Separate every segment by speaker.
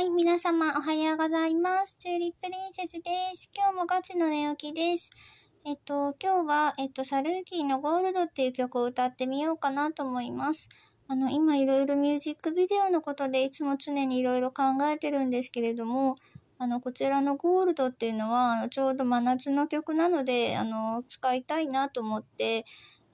Speaker 1: はい、皆様おはようございます。チューリップリンセスです。今日もガチの寝起きです。えっと、今日は、えっと、サルーキーのゴールドっていう曲を歌ってみようかなと思います。あの、今いろいろミュージックビデオのことでいつも常にいろいろ考えてるんですけれども、あの、こちらのゴールドっていうのは、あのちょうど真夏の曲なので、あの、使いたいなと思って、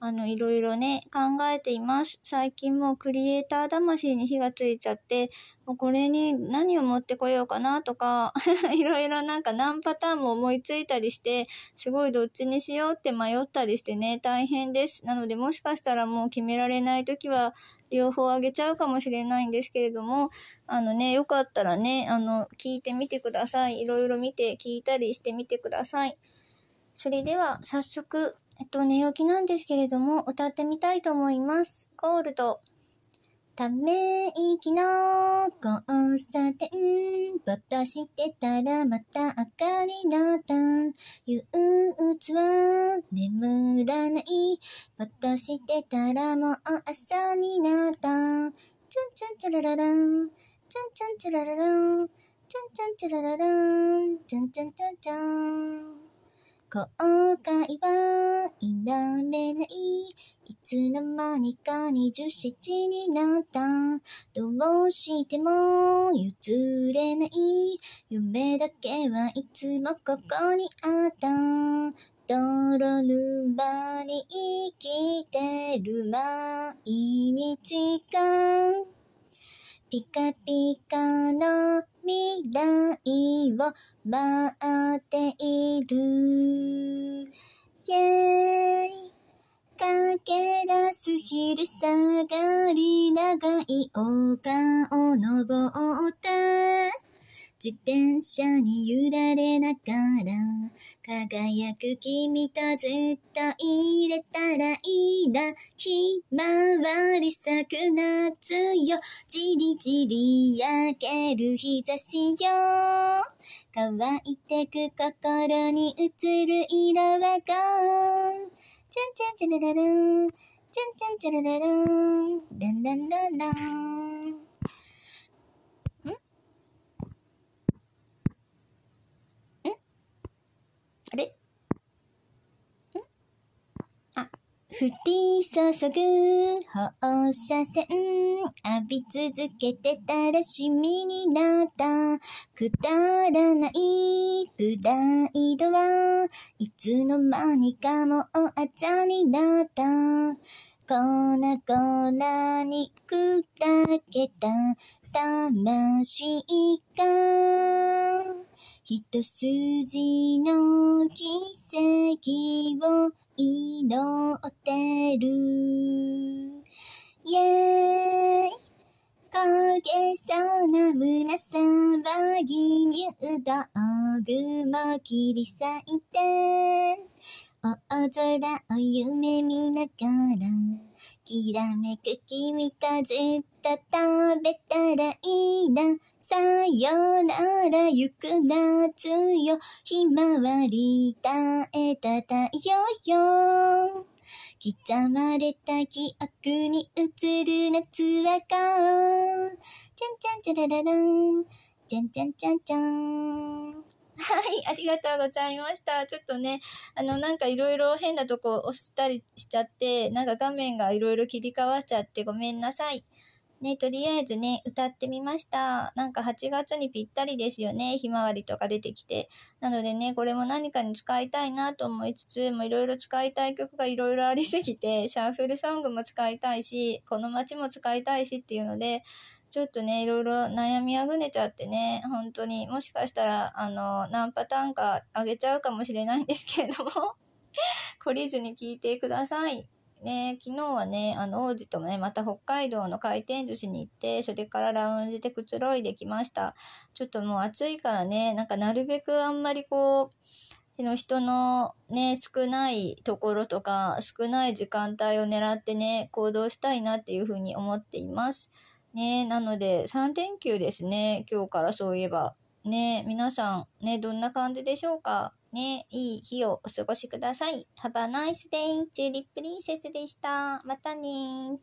Speaker 1: あの、いろいろね、考えています。最近もうクリエイター魂に火がついちゃって、もうこれに何を持ってこようかなとか、いろいろなんか何パターンも思いついたりして、すごいどっちにしようって迷ったりしてね、大変です。なのでもしかしたらもう決められない時は、両方あげちゃうかもしれないんですけれども、あのね、よかったらね、あの、聞いてみてください。いろいろ見て聞いたりしてみてください。それでは早速えっと、寝起きなんですけれども、歌って
Speaker 2: みたいと思います。コールド。ため息の交差点、ぼっとしてたらまた明かりだった。憂鬱は眠らない。ぼっとしてたらもう朝になった。ちょんちょんちょらららん。ちょんちゃんちょらららん。ちょんちょんちょらららん。ちゃんちゃんちゃんちゃん。後悔は否めない。いつの間にか27になった。どうしても譲れない。夢だけはいつもここにあった。泥沼に生きてる毎日がピカピカの未来を待っている。イェーイ駆け出す昼下がり長い丘を登った。自転車に揺られながら輝く君とずっと入れたらいいなひまわり咲く夏よじりじり焼ける日差しよ乾いてく心に映る色はゴーチャンチャンチャララランチャンチャンチャララランランランランラン降り注ぐ放射線浴び続けてたらシミになったくだらないプライドはいつの間にかもうあざになった粉々に砕けた魂が一筋の奇跡を祈るってる。イェーイげそうな胸騒ぎ入道具も切り裂いて、大空を夢見ながら、きらめく君とずっと食べたらいいな。さよなら行く夏よ。ひまわり耐えた太陽よ。刻まれた記憶に映る夏は顔。ちゃんちゃんちゃらららん。ちゃんちゃんちゃんちゃん。はい、ありがとうござい
Speaker 1: ました。ちょっとね、あの、なんかいろいろ変なとこ押したりしちゃって、なんか画面がいろいろ切り替わっちゃってごめんなさい。ね、とりあえずね、歌ってみました。なんか8月にぴったりですよね。ひまわりとか出てきて。なのでね、これも何かに使いたいなと思いつつ、もいろいろ使いたい曲がいろいろありすぎて、シャッフルソングも使いたいし、この街も使いたいしっていうので、ちょっとね、いろいろ悩みあぐねちゃってね、本当に、もしかしたら、あの、何パターンかあげちゃうかもしれないんですけれども、懲りずに聞いてください。ね、昨日はね、あの、王子ともね、また北海道の回転寿司に行って、それからラウンジでくつろいできました。ちょっともう暑いからね、なんかなるべくあんまりこう、の人のね、少ないところとか、少ない時間帯を狙ってね、行動したいなっていうふうに思っています。ね、なので3連休ですね、今日からそういえば。ね、皆さん、ね、どんな感じでしょうかね、いい日をお過ごしください。Have a nice day! チューリップリンセスでした。
Speaker 2: またね